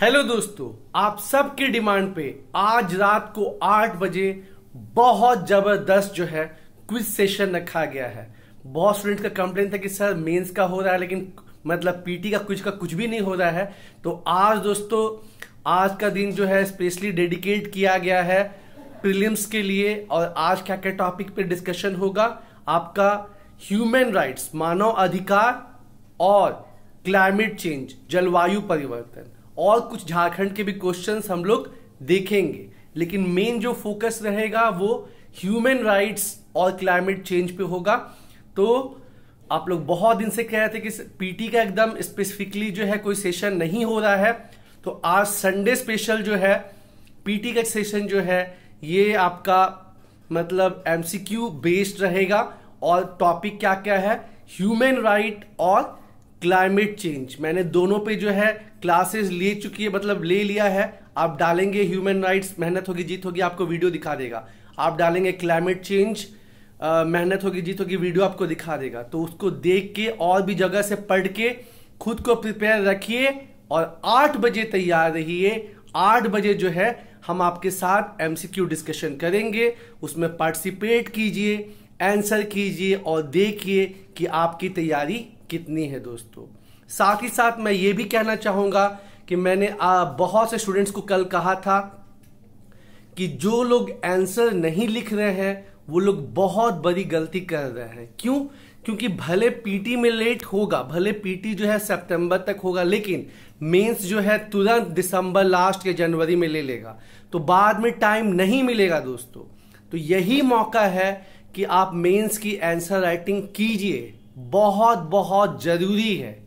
hello दोस्तों आप सबकी डिमांड पे आज रात को आठ बजे बहुत जबरदस्त जो है क्विज सेशन रखा गया है बहुत स्टूडेंट का कंप्लेन था कि सर मेंस का हो रहा है लेकिन मतलब पीटी का कुछ का कुछ भी नहीं हो रहा है तो आज दोस्तों आज का दिन जो है स्पेशली डेडिकेट किया गया है प्रीलिम्स के लिए और आज क्या क्या टॉपिक पे डिस्कशन होगा आपका ह्यूमन राइट्स मानव अधिकार और क्लाइमेट चेंज जलवायु परिवर्तन और कुछ झारखंड के भी क्वेश्चन हम लोग देखेंगे लेकिन मेन जो फोकस रहेगा वो ह्यूमन राइट्स और क्लाइमेट चेंज पे होगा तो आप लोग बहुत दिन से कह रहे थे कि पीटी का एकदम स्पेसिफिकली जो है कोई सेशन नहीं हो रहा है तो आज संडे स्पेशल जो है पीटी का सेशन जो है ये आपका मतलब एमसीक्यू बेस्ड रहेगा और टॉपिक क्या क्या है ह्यूमन राइट और क्लाइमेट चेंज मैंने दोनों पे जो है क्लासेस ले चुकी है मतलब ले लिया है आप डालेंगे ह्यूमन राइट्स मेहनत होगी जीत होगी आपको वीडियो दिखा देगा आप डालेंगे क्लाइमेट चेंज मेहनत होगी जीत होगी वीडियो आपको दिखा देगा तो उसको देख के और भी जगह से पढ़ के खुद को प्रिपेयर रखिए और आठ बजे तैयार रहिए आठ बजे जो है हम आपके साथ एमसीक्यू डिस्कशन करेंगे उसमें पार्टिसिपेट कीजिए आंसर कीजिए और देखिए कि आपकी तैयारी कितनी है दोस्तों साथ ही साथ मैं ये भी कहना चाहूंगा कि मैंने आ, बहुत से स्टूडेंट्स को कल कहा था कि जो लोग आंसर नहीं लिख रहे हैं वो लोग बहुत बड़ी गलती कर रहे हैं क्यों क्योंकि भले पीटी में लेट होगा भले पीटी जो है सितंबर तक होगा लेकिन मेंस जो है तुरंत दिसंबर लास्ट या जनवरी में ले लेगा तो बाद में टाइम नहीं मिलेगा दोस्तों तो यही मौका है कि आप मेंस की आंसर राइटिंग कीजिए बहुत बहुत ज़रूरी है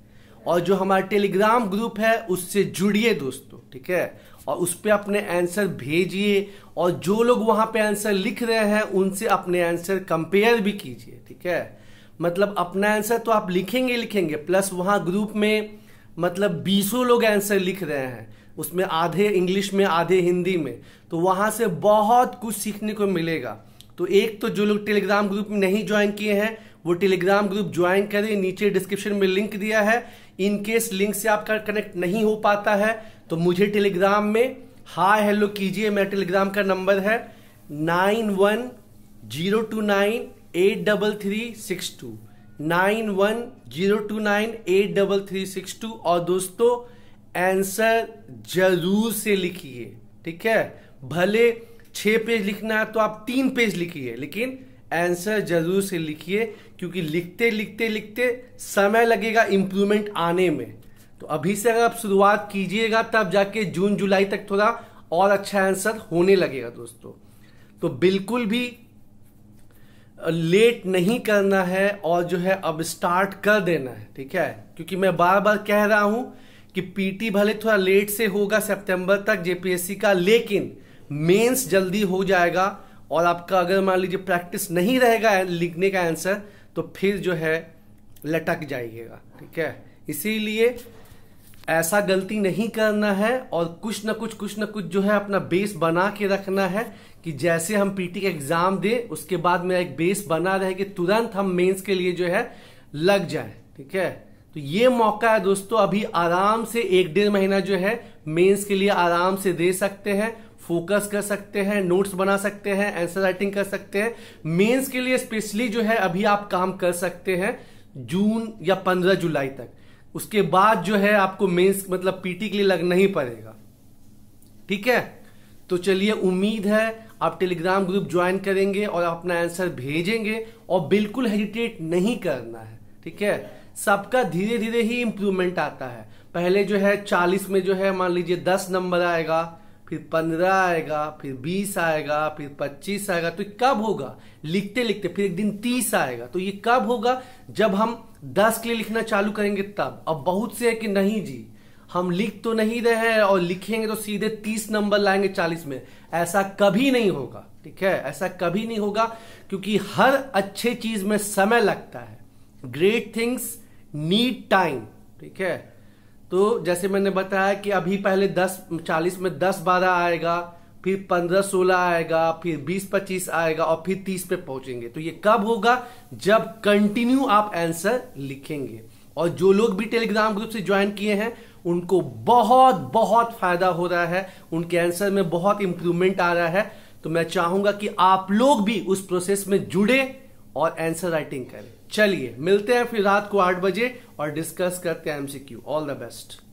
और जो हमारा टेलीग्राम ग्रुप है उससे जुड़िए दोस्तों ठीक है और उस पर अपने आंसर भेजिए और जो लोग वहाँ पे आंसर लिख रहे हैं उनसे अपने आंसर कंपेयर भी कीजिए ठीक है मतलब अपना आंसर तो आप लिखेंगे लिखेंगे प्लस वहाँ ग्रुप में मतलब बीसों लोग आंसर लिख रहे हैं उसमें आधे इंग्लिश में आधे हिंदी में तो वहाँ से बहुत कुछ सीखने को मिलेगा तो एक तो जो लोग टेलीग्राम ग्रुप में नहीं ज्वाइन किए हैं वो टेलीग्राम ग्रुप ज्वाइन करें नीचे डिस्क्रिप्शन में लिंक दिया है इन केस लिंक से आपका कनेक्ट नहीं हो पाता है तो मुझे टेलीग्राम में हाय हेलो कीजिए मेरा टेलीग्राम का नंबर है nine one zero two nine eight double three six two nine one zero two nine eight double three six two और दोस्तों आंसर जरूर से लिखिए ठीक है भले छः पेज लिखना है तो आप तीन पेज लिखिए लेकिन आंसर जरूर से लिखिए क्योंकि लिखते लिखते लिखते समय लगेगा इम्प्रूवमेंट आने में तो अभी से अगर आप शुरुआत कीजिएगा तब जाके जून जुलाई तक थोड़ा और अच्छा आंसर होने लगेगा दोस्तों तो बिल्कुल भी लेट नहीं करना है और जो है अब स्टार्ट कर देना है ठीक है क्योंकि मैं बार बार कह रहा हूं कि पीटी भले थोड़ा लेट से होगा सितंबर तक जेपीएससी का लेकिन मेंस जल्दी हो जाएगा और आपका अगर मान लीजिए प्रैक्टिस नहीं रहेगा लिखने का आंसर तो फिर जो है लटक जाइएगा ठीक है इसीलिए ऐसा गलती नहीं करना है और कुछ ना कुछ कुछ ना कुछ जो है अपना बेस बना के रखना है कि जैसे हम पीटी का एग्जाम दें उसके बाद मेरा एक बेस बना रहे कि तुरंत हम मेंस के लिए जो है लग जाए ठीक है तो ये मौका है दोस्तों अभी आराम से एक डेढ़ महीना जो है मेंस के लिए आराम से दे सकते हैं फोकस कर सकते हैं नोट्स बना सकते हैं आंसर राइटिंग कर सकते हैं मेंस के लिए स्पेशली जो है अभी आप काम कर सकते हैं जून या पंद्रह जुलाई तक उसके बाद जो है आपको मेंस मतलब पीटी के लिए लगना ही पड़ेगा ठीक है तो चलिए उम्मीद है आप टेलीग्राम ग्रुप ज्वाइन करेंगे और अपना आंसर भेजेंगे और बिल्कुल हेजिटेट नहीं करना है ठीक है सबका धीरे धीरे ही इम्प्रूवमेंट आता है पहले जो है चालीस में जो है मान लीजिए दस नंबर आएगा फिर पंद्रह आएगा फिर बीस आएगा फिर पच्चीस आएगा तो कब होगा लिखते लिखते फिर एक दिन तीस आएगा तो ये कब होगा जब हम दस के लिए लिखना चालू करेंगे तब अब बहुत से है कि नहीं जी हम लिख तो नहीं रहे हैं और लिखेंगे तो सीधे तीस नंबर लाएंगे चालीस में ऐसा कभी नहीं होगा ठीक है ऐसा कभी नहीं होगा क्योंकि हर अच्छे चीज में समय लगता है ग्रेट थिंग्स नीड टाइम ठीक है तो जैसे मैंने बताया कि अभी पहले दस चालीस में दस बारह आएगा फिर पंद्रह सोलह आएगा फिर बीस पच्चीस आएगा और फिर तीस पे पहुंचेंगे तो ये कब होगा जब कंटिन्यू आप आंसर लिखेंगे और जो लोग भी टेलीग्राम ग्रुप से ज्वाइन किए हैं उनको बहुत बहुत फायदा हो रहा है उनके आंसर में बहुत इंप्रूवमेंट आ रहा है तो मैं चाहूंगा कि आप लोग भी उस प्रोसेस में जुड़े और आंसर राइटिंग करें चलिए मिलते हैं फिर रात को आठ बजे और डिस्कस करते हैं एमसीक्यू ऑल द बेस्ट